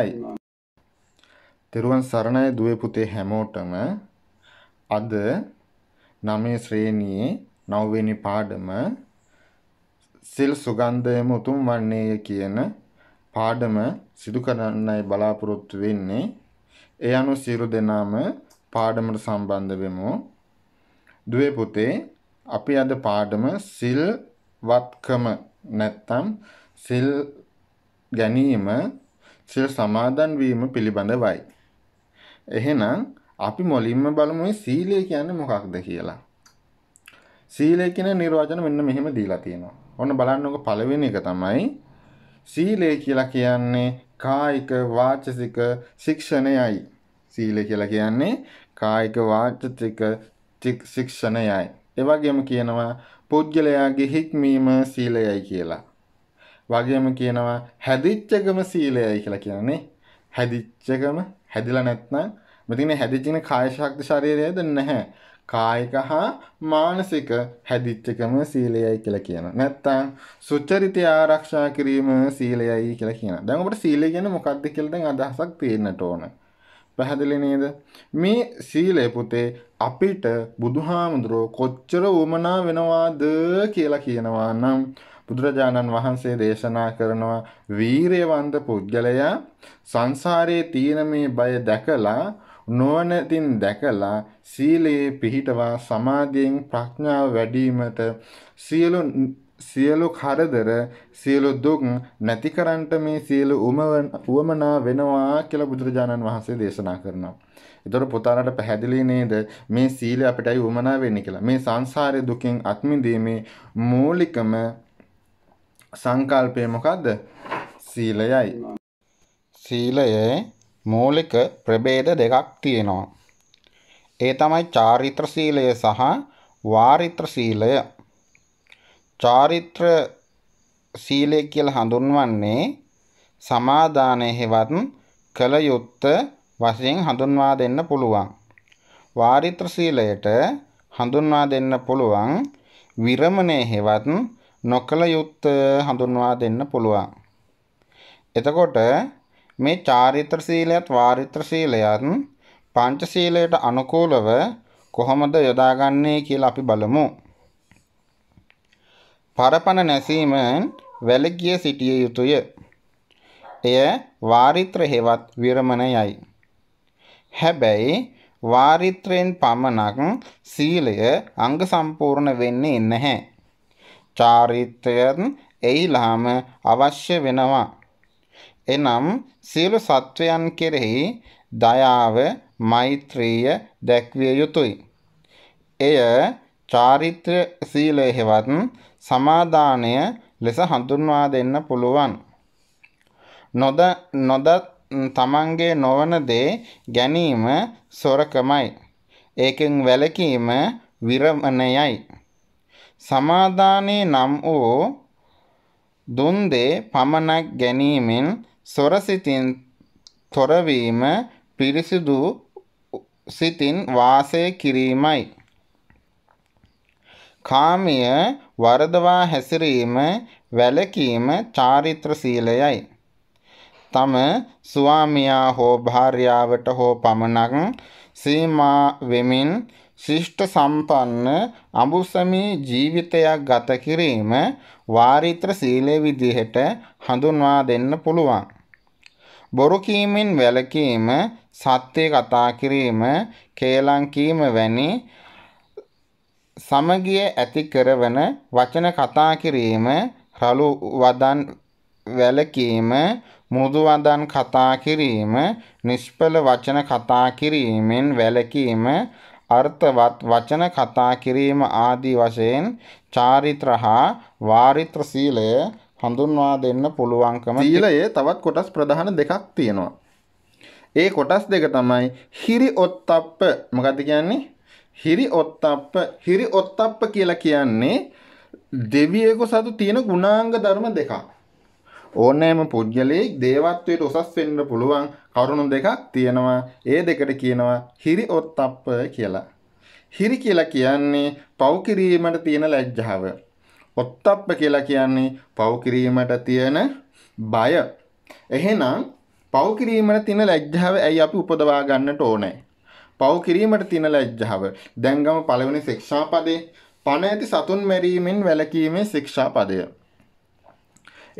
යි තෙරුවන් සරණයි දුවේ පුතේ හැමෝටම අද 9 ශ්‍රේණියේ 9 වෙනි පාඩම සිල් සුගන්ධයම උතුම් වන්නේය කියන පාඩම සිදු කරන්නයි බලාපොරොත්තු වෙන්නේ ඒ අනුව සියලු දෙනාම පාඩමට සම්බන්ධ වෙමු දුවේ පුතේ අපි අද පාඩම සිල්වත්කම නැත්තම් සිල් ගැනීම සිල් සමාදන් වීම පිළිබඳවයි. එහෙනම් අපි මුලින්ම බලමු මේ සීලය කියන්නේ මොකක්ද කියලා. සීලය කියන නිර්වචන මෙන්න මෙහෙම දීලා තියෙනවා. ඔන්න බලන්නකො පළවෙනි එක තමයි සීලය කියලා කියන්නේ කායික වාචසික ශික්ෂණයයි. සීලය කියලා කියන්නේ කායික වාචසික ශික්ෂණයයි. ඒ වගේම කියනවා පුද්ගලයාගේ හික්මීම සීලයයි කියලා. වගේම කියනවා හැදිච්චකම සීලයයි කියලා කියන්නේ හැදිච්චකම හැදිලා නැත්නම් මෙතන හැදිච්චින කාය ශක්ති ශරීරයද නැහැ. කායික හා මානසික හැදිච්චකම සීලයයි කියලා කියන. නැත්තම් සුචරිතය ආරක්ෂා කිරීම සීලයයි කියලා කියන. දැන් ඔබට සීලය කියන්නේ මොකක්ද කියලා දැන් අදහසක් තියෙන්නට ඕන. පැහැදිලි නේද? මේ සීලය පුතේ අපිට බුදුහාමුදුරෝ කොච්චර උමනා වෙනවාද කියලා කියනවා නම් බුදුරජාණන් වහන්සේ දේශනා කරනවා වීරයවන්ත පුද්ගලයා සංසාරයේ තියෙන මේ බය දැකලා නොවනතින් දැකලා සීලයේ පිහිටවා සමාධියෙන් ප්‍රඥාව වැඩිවීමට සියලු සියලු කරදර සියලු දුක් නැති කරන්නට මේ සියලු උවමනා වෙනවා කියලා බුදුරජාණන් වහන්සේ දේශනා කරනවා. ඒතර පුතාලට පැහැදිලි නේද මේ සීලය අපිටයි උවමනා වෙන්නේ කියලා. මේ සංසාරයේ දුකෙන් අත්මිදීමේ මූලිකම සංකල්පය මොකක්ද? සීලයයි. සීලයේ මූලික ප්‍රභේද දෙකක් තියෙනවා. ඒ තමයි චාරිත්‍ර සීලය සහ වාරිත්‍ර සීලය. චාරිත්‍ර සීලය කියලා හඳුන්වන්නේ සමාදානයෙහිවත් කළ යුත්ත වශයෙන් හඳුන්වා දෙන්න පුළුවන්. වාරිත්‍ර සීලයට හඳුන්වා දෙන්න පුළුවන් විරමණයෙහිවත් නොකළ යුත්ත හඳුන්වා දෙන්න පුළුවන්. එතකොට මේ චාරිත්‍ර සීලයත් වාරිත්‍ර සීලයත් පංචශීලයට අනුකූලව කොහොමද යොදාගන්නේ කියලා අපි බලමු. පරපණ නැසීම වැළකී සිටිය යුතුය. එය වාරිත්‍ර හේවත් විරමණයයි. හැබැයි වාරිත්‍රයෙන් පමණක් සීලය අංග සම්පූර්ණ වෙන්නේ නැහැ. චාරිත්‍රයත් එයිලාම අවශ්‍ය වෙනවා. එනම් සියලු සත්වයන් කෙරෙහි දයාව, මෛත්‍රිය දැක්විය යුතුය. එය චාරිත්‍ර සීලයෙහිවත් සමාදානය ලෙස හඳුන්වා දෙන්න පුළුවන්. නොද නොදත් තමන්ගේ නොවන දේ ගැනීම සොරකමයි. ඒකෙන් වැළකීම විරමණයයි. සමාදානයේ නම් වූ දුන්දේ පමණක් ගැනීමෙන් සොරසිතින් තොරවීම පිරිසිදු සිතින් වාසය කිරීමයි. කාමය වරදවා හැසිරීම වැලකීම චාරිත්‍ර සීලයයි. තම ස්වාමියා හෝ භාර්යාවට හෝ පමණක් සීමා වෙමින් ශිෂ්ට සම්පන්න අඹුසමී ජීවිතයක් ගත කිරීම වාරිත්‍ර සීලේ විදිහට හඳුන්වා දෙන්න පුළුවන්. බොරු කීමෙන් වැළකීම, සත්‍ය කතා කිරීම, කේලම් කීම වැනි සමගිය ඇති කරවන වචන කතා කිරීම, රළු වදන් වැළකීම, මුදු වදන් කතා කිරීම, නිෂ්පල වචන කතා කිරීමෙන් වැළකීම අර්ථවත් වචන කතා කිරීම ආදී වශයෙන් චාරිත්‍ර හා වාරිත්‍ර සීලය හඳුන්වා දෙන්න පුළුවන්කම සීලයේ තවත් කොටස් ප්‍රධාන දෙකක් තියෙනවා. ඒ කොටස් දෙක තමයි හිරි ඔත්තප්ප මොකද කියන්නේ? හිරි ඔත්තප්ප හිරි ඔත්තප්ප කියලා කියන්නේ දෙවියෙකු සතු තියෙන ගුණාංග ධර්ම දෙකක්. ඕනෑම පුද්ගලයෙක් දේවත්වයට උසස් වෙන්න පුළුවන් කරුණු දෙකක් තියෙනවා. ඒ දෙකට කියනවා හිරි ඔත්තප්ප කියලා. හිරි කියලා කියන්නේ පව් කිරීමට තියෙන ලැජ්ජාව. ඔත්තප්ප කියලා කියන්නේ පව් කිරීමට තියෙන බය. එහෙනම් පව් කිරීමට තියෙන ලැජ්ජාව ඇයි අපි උපදවා ගන්නට ඕනේ? පව් කිරීමට තියෙන ලැජ්ජාව. දැන් ගම පළවෙනි ශික්ෂාපදේ පණ ඇති සතුන් මැරීමෙන් වැළකීමේ ශික්ෂාපදය.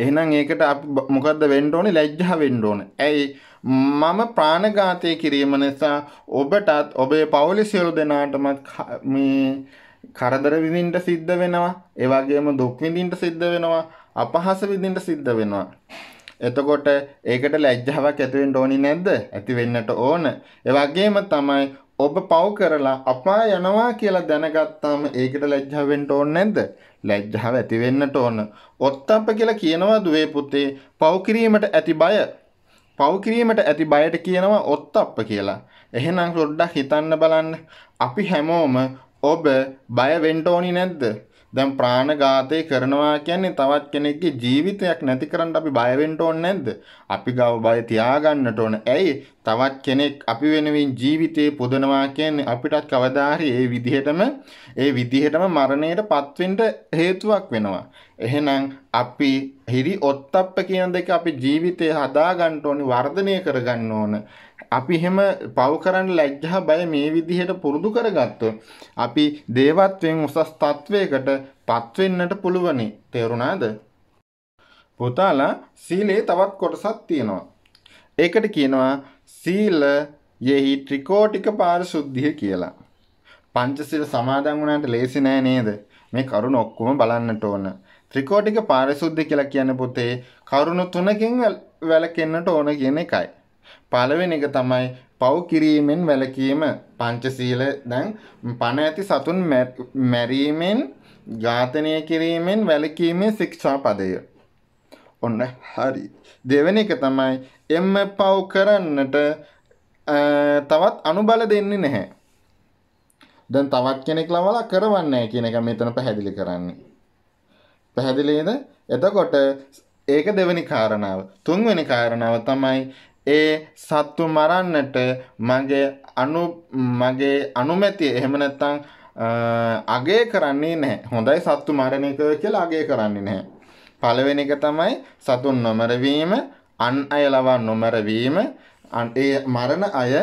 එහෙනම් ඒකට අපි මොකද්ද වෙන්න ඕනේ ලැජ්ජා වෙන්න ඕනේ. ඇයි මම ප්‍රාණඝාතය කිරීම නිසා ඔබටත් ඔබේ පවුලේ සියලු දෙනාටමත් මේ කරදර විඳින්න සිද්ධ වෙනවා. ඒ වගේම දුක් විඳින්න සිද්ධ වෙනවා. අපහාස විඳින්න සිද්ධ වෙනවා. එතකොට ඒකට ලැජ්ජාවක් ඇති වෙන්න ඕනි නැද්ද? ඇති වෙන්නට ඕන. ඒ වගේම තමයි ඔබ පව් කරලා අපා යනවා කියලා දැනගත්තාම ඒකට ලැජ්ජා වෙන්න ඕනේ නැද්ද? ලැජ්ජාව ඇති වෙන්නට ඕන. ඔත්තප්ප කියලා කියනවා දුවේ පුතේ පව් කිරීමට ඇති බය. පව් කිරීමට ඇති බයට කියනවා ඔත්තප්ප කියලා. එහෙනම් පොඩ්ඩක් හිතන්න බලන්න. අපි හැමෝම ඔබ බය වෙන්න ඕනි නැද්ද? දැන් ප්‍රාණඝාතය කරනවා කියන්නේ තවත් කෙනෙක්ගේ ජීවිතයක් නැති කරන්න අපි බය වෙන්න ඕනේ නැද්ද? අපි ගාව බය තියාගන්නට ඕන. ඇයි? තවත් කෙනෙක් අපි වෙනුවෙන් ජීවිතේ පොදනවා කියන්නේ අපිටත් කවදා හරි ඒ විදිහටම ඒ විදිහටම මරණයටපත් වෙන්න හේතුවක් වෙනවා. එහෙනම් අපි හිරි ඔත්තප්ප කියන දෙක අපි ජීවිතේ හදාගන්න ඕනේ වර්ධනය කරගන්න ඕනේ. අපි එහෙම පව කරන්න ලැජ්ජා බය මේ විදිහට පුරුදු කරගත්තොත් අපි දේවත්වයෙන් උසස් තත්වයකට පත්වෙන්නට පුළුවනි. තේරුණාද? පුතාලා සීලේ තවත් කොටසක් තියෙනවා. ඒකට කියනවා සීල යෙහි ත්‍රිකෝටික පාරිශුද්ධිය කියලා. පංචශීල සමාදන් වුණාට ලේසි නෑ නේද? මේ කරුණ ඔක්කොම බලන්නට ඕන. ත්‍රිකෝටික පාරිශුද්ධිය කියලා කියන්නේ පුතේ කරුණු තුනකින් වැළකෙන්නට ඕන කියන එකයි. පළවෙනි එක තමයි පව් කිරීමෙන් වැළකීම පංචශීල දැන් පණ ඇති සතුන් මැරීමෙන් ඝාතනය කිරීමෙන් වැළකීමේ ශික්ෂා පදය. ඔන්න හරි. දෙවෙනි එක තමයි එම පව් කරන්නට තවත් අනුබල දෙන්නේ නැහැ. දැන් තවත් කෙනෙක් ලවලා කරවන්නේ කියන එක මෙතන පැහැදිලි කරන්නේ. පැහැදිලිද? එතකොට ඒක දෙවෙනි කාරණාව. තුන්වෙනි කාරණාව තමයි ඒ සත්තු මරන්නට මගේ අනු මගේ අනුමැතිය එහෙම නැත්නම් අගය කරන්නේ නැහැ. හොඳයි සත්තු මරණ එක කියලා අගය කරන්නේ නැහැ. පළවෙනි එක තමයි සතුන් නොමරවීම, අන් අය ලවා නොමරවීම, ඒ මරණ අය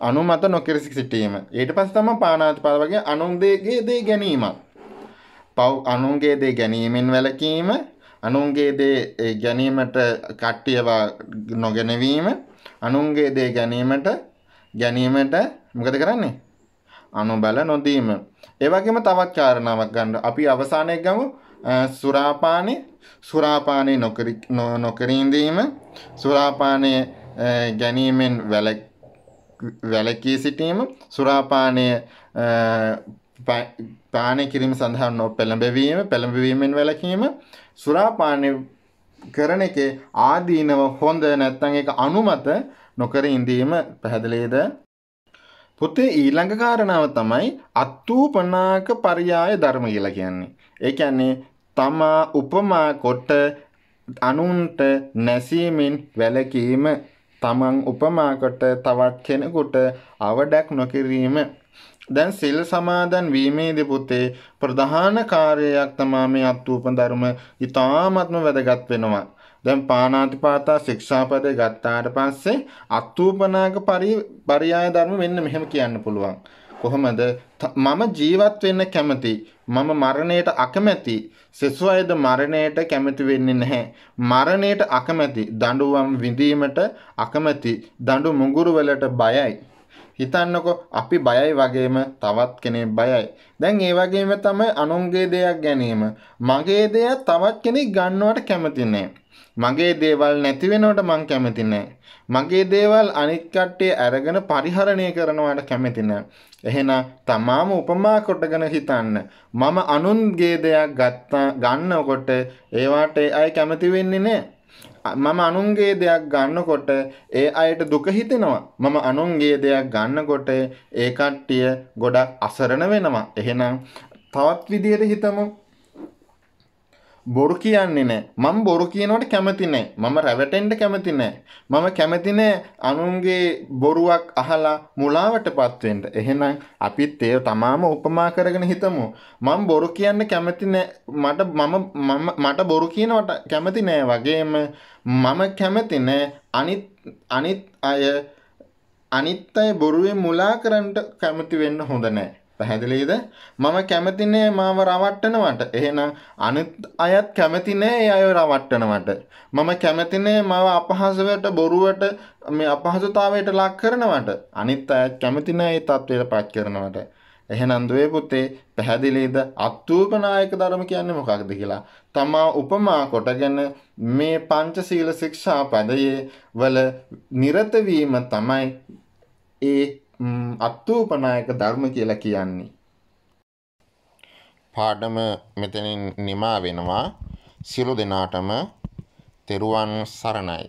අනුමත නොකර සිටීම. ඊට පස්සේ තමයි පාණාතිපාත වගේ අනුන්ගේ දේ ගැනීමක්. පව් අනුන්ගේ දේ ගැනීමෙන් වැළකීම අනුන්ගේ දේ ගැනීමට කට්ටියවා නොගැනවීම අනුන්ගේ දේ ගැනීමට ගැනීමට මොකද කරන්නේ අනුබල නොදීම ඒවගේම තවත් කාරණාවක් ගන්න අපි අවසානය ගමු සුරාපානය සුරාපානය නොකරින්දීම සුරාපානය ගැනීමෙන් වැලකී සිටීම සුරාපානය පානය කිරීම සඳහා නො පෙළඹවීම පෙළඹවීමෙන් වැලකීම සුරාපානය කරන එකේ ආදීනව හොඳ නැත්තං එක අනුමත නොකර ඉඳීම පැහැදිලේද. පුතේ ඊළඟ කාරණාව තමයි අත්තූපනාක පරියාය ධර්ම කියලා කියන්නේ. ඒ කියන්නේ තමා උපමා කොට අනුන්ට නැසීමෙන් වැලකීම තමන් උපමාකොට තවත් කෙනෙකුට අවඩක් නොකිරීම දැන් සිල් සමාදන් වීමේදී පුතේ ප්‍රධාන කාර්යයක් තමයි මේ අත්ූප ධර්ම ඊ타ත්ම වැදගත් වෙනවා. දැන් පාණාතිපාතා ශික්ෂාපදේ ගත්තාට පස්සේ අත්ූපනාග පරියාය ධර්ම මෙන්න මෙහෙම කියන්න පුළුවන්. කොහොමද මම ජීවත් වෙන්න කැමති මම මරණයට අකමැති සෙසු අයද මරණයට කැමති වෙන්නේ නැහැ මරණයට අකමැති දඬුවම් විඳීමට අකමැති දඬු මුගුරු වලට බයයි හිතන්නකො අපි බයයි වගේම තවත් කෙනෙක් බයයි. දැන් ඒ වගේම තමයි අනුන්ගේ දෙයක් ගැනීම. මගේ දෙයක් තවත් කෙනෙක් ගන්නවට කැමති මගේ දේවල් නැති වෙනවට මං කැමති මගේ දේවල් අනිත් කට්ටිය අරගෙන පරිහරණය කරනවට කැමති එහෙනම් තමාම උපමා කොටගෙන හිතන්න. මම අනුන්ගේ දෙයක් ගත්තා ගන්නකොට ඒවාට අය කැමති වෙන්නේ නැහැ. මම අනුන්ගේ දෙයක් ගන්නකොට ඒ අයට දුක හිතෙනවා. මම අනුන්ගේ දෙයක් ගන්නකොට ඒ කට්ටිය ගොඩක් අසරණ වෙනවා. එහෙනම් තවත් විදියට හිතමු බොරු කියන්නේ නෑ මම බොරු කියනවට කැමති නෑ මම රැවටෙන්ට කැමති නෑ මම කැමති නෑ අනුන්ගේ බොරුවක් අහලා මුලාවට පත්වෙන්ට එහෙනම් අපිත් ඒ තමාම උපමා කරගෙන හිතමු මම බොරු කියන්න කැමති නෑ මට මම මම මට බොරු කියනවට කැමති නෑ වගේම මම කැමති නෑ අනිත් අනිත් අය අනිත් අය බොරුවේ මුලා කරන්නට කැමති වෙන්න හොඳ නෑ පැහැදිලිද මම කැමති නෑ මාව රවට්ටනවට එහෙනම් අනිත් අයත් කැමති නෑ ඒ අය රවට්ටනවට මම කැමති නෑ මාව අපහසයට බොරුවට මේ අපහසුතාවයට ලක් කරනවට අනිත් අයත් කැමති නෑ ඒ තත්ත්වයට පත් කරනවට එහෙනම් දුවේ පුතේ පැහැදිලිද අත්ූපනායක ධර්ම කියන්නේ මොකක්ද කියලා තමා උපමා කොටගෙන මේ පංචශීල ශික්ෂා පදයේ වල නිරත වීම තමයි ඒ අත්වූපනායක ධර්ම කියලා කියන්නේ. පාඩම මෙතනින් නිමා වෙනවා සියලු දෙනාටම තෙරුවන් සරණයි.